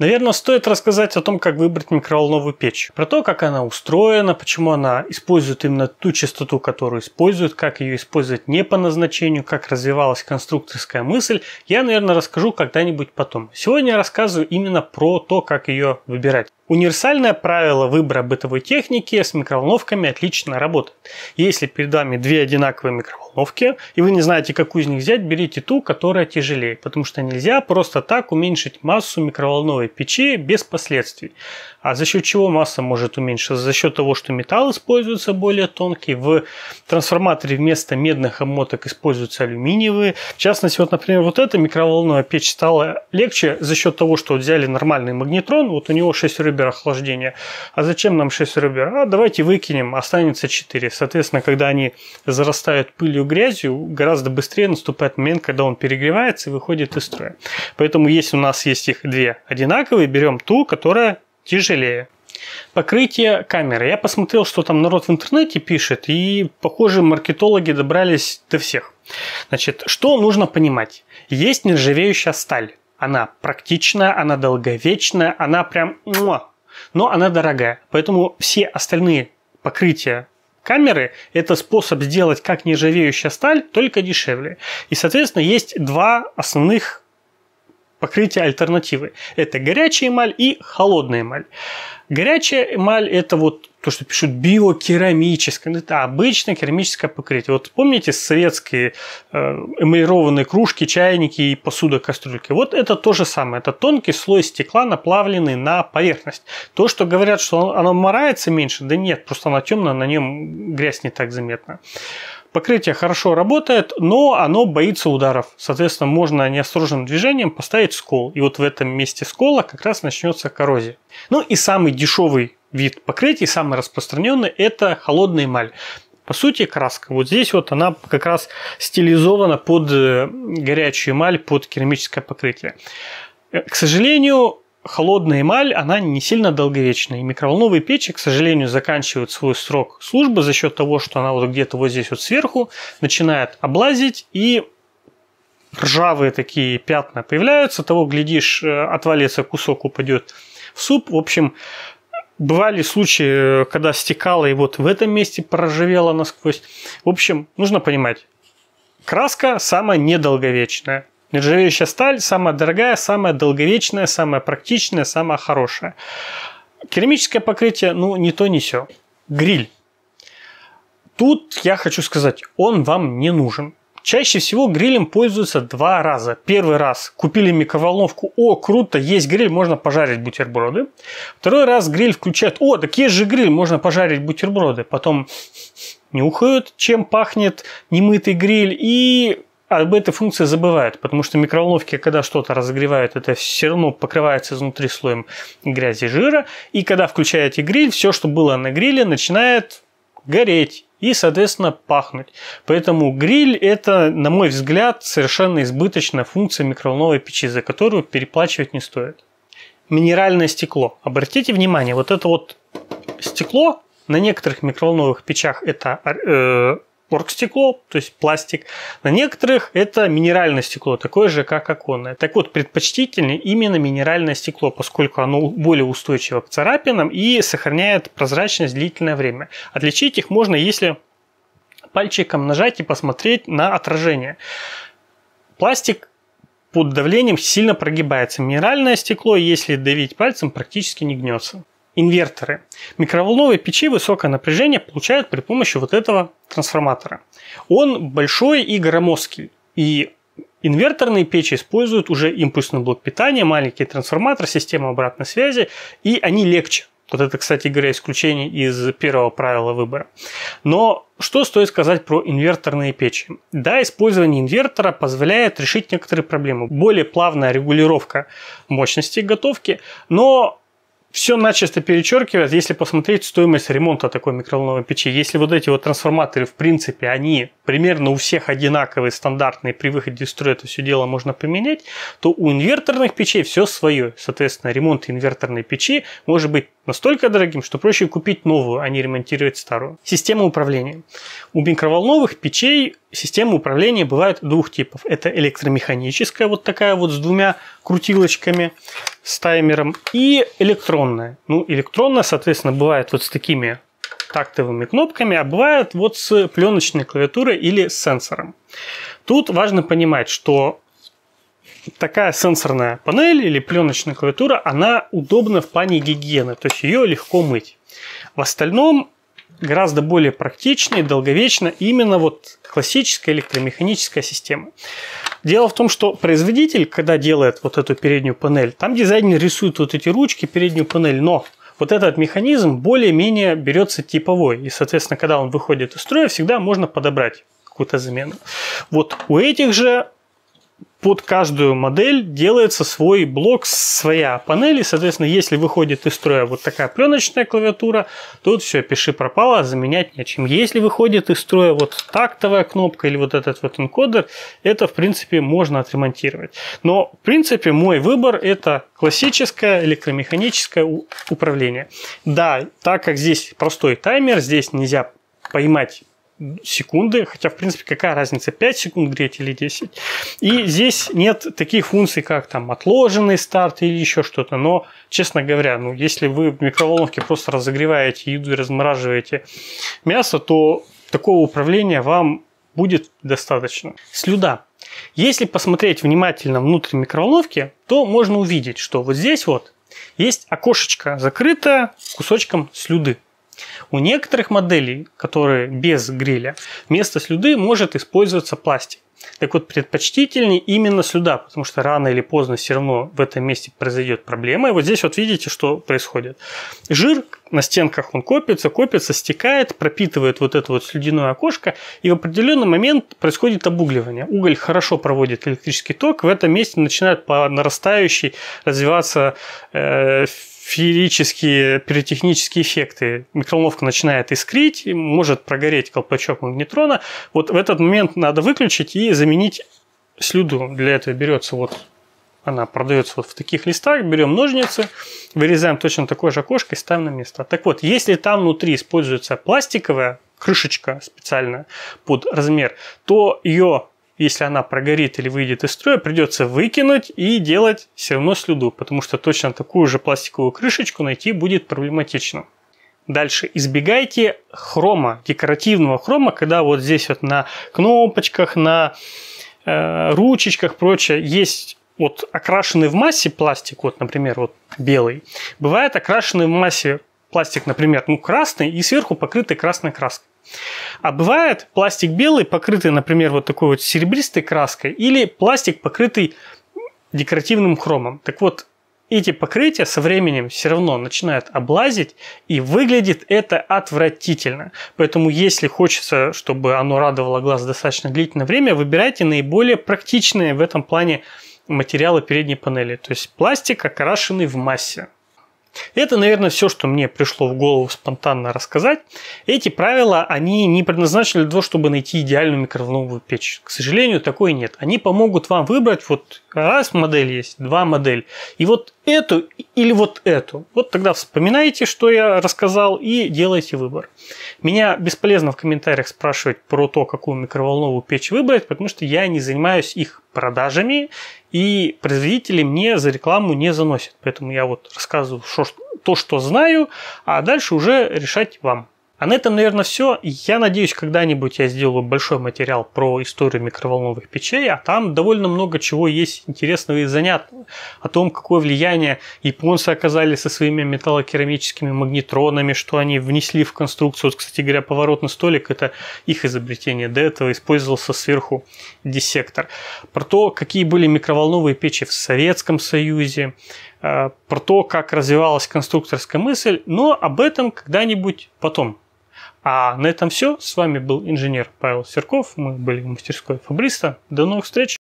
Наверное, стоит рассказать о том, как выбрать микроволновую печь, про то, как она устроена, почему она использует именно ту частоту, которую использует, как ее использовать не по назначению, как развивалась конструкторская мысль, я, наверное, расскажу когда-нибудь потом. Сегодня я рассказываю именно про то, как ее выбирать. Универсальное правило выбора бытовой техники с микроволновками отлично работает. Если перед вами две одинаковые микроволновки, и вы не знаете, какую из них взять, берите ту, которая тяжелее, потому что нельзя просто так уменьшить массу микроволновой печи без последствий. А за счет чего масса может уменьшиться? За счет того, что металл используется более тонкий, в трансформаторе вместо медных обмоток используются алюминиевые. В частности, вот, например, вот эта микроволновая печь стала легче за счет того, что взяли нормальный магнетрон, вот у него шестереберный рубер охлаждения. А зачем нам 6 рубер? А давайте выкинем, останется 4. Соответственно, когда они зарастают пылью, грязью, гораздо быстрее наступает момент, когда он перегревается и выходит из строя. Поэтому если у нас есть их две одинаковые, берем ту, которая тяжелее. Покрытие камеры. Я посмотрел, что там народ в интернете пишет, и, похоже, маркетологи добрались до всех. Значит, что нужно понимать? Есть нержавеющая сталь. Она практичная, она долговечная, она прям муа, но она дорогая. Поэтому все остальные покрытия камеры – это способ сделать как нержавеющая сталь, только дешевле. И, соответственно, есть два основных покрытия альтернативы. Это горячая эмаль и холодная эмаль. Горячая эмаль – это вот то, что пишут биокерамическое, ну, это обычное керамическое покрытие. Вот помните советские э, эмалированные кружки, чайники и посуда кастрюльки? Вот это то же самое. Это тонкий слой стекла, наплавленный на поверхность. То, что говорят, что оно морается меньше, да нет, просто оно темное, на нем грязь не так заметна. Покрытие хорошо работает, но оно боится ударов. Соответственно, можно неосторожным движением поставить скол. И вот в этом месте скола как раз начнется коррозия. Ну и самый дешевый вид покрытий, самый распространенный, это холодная эмаль. По сути, краска. Вот здесь вот она как раз стилизована под э, горячую эмаль, под керамическое покрытие. Э, к сожалению, холодная эмаль, она не сильно долговечная. И микроволновые печи, к сожалению, заканчивают свой срок службы за счет того, что она вот где-то вот здесь вот сверху начинает облазить и ржавые такие пятна появляются, того, глядишь, э, отвалится кусок, упадет в суп. В общем, бывали случаи, э, когда стекало и вот в этом месте проржавело насквозь. В общем, нужно понимать, краска самая недолговечная. Нержавеющая сталь самая дорогая, самая долговечная, самая практичная, самая хорошая. Керамическое покрытие, ну, не то, не все. Гриль. Тут я хочу сказать, он вам не нужен. Чаще всего грилем пользуются два раза. Первый раз купили микроволновку, о, круто, есть гриль, можно пожарить бутерброды. Второй раз гриль включают о, так есть же гриль, можно пожарить бутерброды. Потом нюхают, чем пахнет немытый гриль и об этой функции забывают, потому что микроволновки, когда что-то разогревают, это все равно покрывается изнутри слоем грязи и жира. И когда включаете гриль, все, что было на гриле, начинает гореть и, соответственно, пахнуть. Поэтому гриль – это, на мой взгляд, совершенно избыточная функция микроволновой печи, за которую переплачивать не стоит. Минеральное стекло. Обратите внимание, вот это вот стекло на некоторых микроволновых печах это э, оргстекло, то есть пластик. На некоторых это минеральное стекло, такое же, как оконное. Так вот, предпочтительнее именно минеральное стекло, поскольку оно более устойчиво к царапинам и сохраняет прозрачность длительное время. Отличить их можно, если пальчиком нажать и посмотреть на отражение. Пластик под давлением сильно прогибается. Минеральное стекло, если давить пальцем, практически не гнется инверторы. Микроволновые печи высокое напряжение получают при помощи вот этого трансформатора. Он большой и громоздкий. И Инверторные печи используют уже импульсный блок питания, маленький трансформатор, система обратной связи, и они легче. Вот это, кстати говоря, исключение из первого правила выбора. Но что стоит сказать про инверторные печи? Да, использование инвертора позволяет решить некоторые проблемы. Более плавная регулировка мощности готовки, но все начисто перечеркивает, если посмотреть стоимость ремонта такой микроволновой печи. Если вот эти вот трансформаторы, в принципе, они примерно у всех одинаковые, стандартные, при выходе из строя это все дело можно поменять, то у инверторных печей все свое. Соответственно, ремонт инверторной печи может быть Настолько дорогим, что проще купить новую, а не ремонтировать старую. Система управления. У микроволновых печей системы управления бывают двух типов. Это электромеханическая, вот такая вот с двумя крутилочками, с таймером, и электронная. Ну, электронная, соответственно, бывает вот с такими тактовыми кнопками, а бывает вот с пленочной клавиатурой или с сенсором. Тут важно понимать, что такая сенсорная панель или пленочная клавиатура, она удобна в плане гигиены, то есть ее легко мыть. В остальном гораздо более практично и долговечна именно вот классическая электромеханическая система. Дело в том, что производитель, когда делает вот эту переднюю панель, там дизайнер рисует вот эти ручки, переднюю панель, но вот этот механизм более-менее берется типовой. И, соответственно, когда он выходит из строя, всегда можно подобрать какую-то замену. Вот у этих же под каждую модель делается свой блок, своя панель. И, соответственно, если выходит из строя вот такая пленочная клавиатура, то вот все, пиши пропало, заменять нечем. Если выходит из строя вот тактовая кнопка или вот этот вот энкодер, это, в принципе, можно отремонтировать. Но, в принципе, мой выбор – это классическое электромеханическое управление. Да, так как здесь простой таймер, здесь нельзя поймать секунды, хотя, в принципе, какая разница, 5 секунд греть или 10. И здесь нет таких функций, как там отложенный старт или еще что-то, но, честно говоря, ну, если вы в микроволновке просто разогреваете еду и размораживаете мясо, то такого управления вам будет достаточно. Слюда. Если посмотреть внимательно внутрь микроволновки, то можно увидеть, что вот здесь вот есть окошечко закрытое кусочком слюды. У некоторых моделей, которые без гриля, вместо слюды может использоваться пластик. Так вот, предпочтительнее именно слюда, потому что рано или поздно все равно в этом месте произойдет проблема. И вот здесь вот видите, что происходит. Жир на стенках он копится, копится, стекает, пропитывает вот это вот слюдяное окошко, и в определенный момент происходит обугливание. Уголь хорошо проводит электрический ток, в этом месте начинает по нарастающей развиваться э, феерические пиротехнические эффекты. Микроволновка начинает искрить, может прогореть колпачок магнетрона. Вот в этот момент надо выключить и заменить слюду. Для этого берется вот она продается вот в таких листах, берем ножницы, вырезаем точно такое же окошко и ставим на место. Так вот, если там внутри используется пластиковая крышечка специальная под размер, то ее если она прогорит или выйдет из строя, придется выкинуть и делать все равно слюду, потому что точно такую же пластиковую крышечку найти будет проблематично. Дальше избегайте хрома, декоративного хрома, когда вот здесь вот на кнопочках, на э, ручечках, прочее есть вот окрашенный в массе пластик, вот, например, вот белый, бывает окрашенный в массе пластик, например, ну красный и сверху покрытый красной краской. А бывает пластик белый, покрытый, например, вот такой вот серебристой краской, или пластик, покрытый декоративным хромом. Так вот, эти покрытия со временем все равно начинают облазить, и выглядит это отвратительно. Поэтому, если хочется, чтобы оно радовало глаз достаточно длительное время, выбирайте наиболее практичные в этом плане материалы передней панели, то есть пластик, окрашенный в массе. Это, наверное, все, что мне пришло в голову спонтанно рассказать. Эти правила, они не предназначены для того, чтобы найти идеальную микроволновую печь. К сожалению, такой нет. Они помогут вам выбрать вот раз модель есть, два модель. И вот эту или вот эту. Вот тогда вспоминайте, что я рассказал, и делайте выбор. Меня бесполезно в комментариях спрашивать про то, какую микроволновую печь выбрать, потому что я не занимаюсь их продажами, и производители мне за рекламу не заносят. Поэтому я вот рассказываю то, что знаю, а дальше уже решать вам. А на этом, наверное, все. Я надеюсь, когда-нибудь я сделаю большой материал про историю микроволновых печей, а там довольно много чего есть интересного и занятного. О том, какое влияние японцы оказали со своими металлокерамическими магнетронами, что они внесли в конструкцию. Вот, кстати говоря, поворотный столик – это их изобретение. До этого использовался сверху диссектор. Про то, какие были микроволновые печи в Советском Союзе, э, про то, как развивалась конструкторская мысль, но об этом когда-нибудь потом. А на этом все. С вами был инженер Павел Серков. Мы были в мастерской Фабриста. До новых встреч!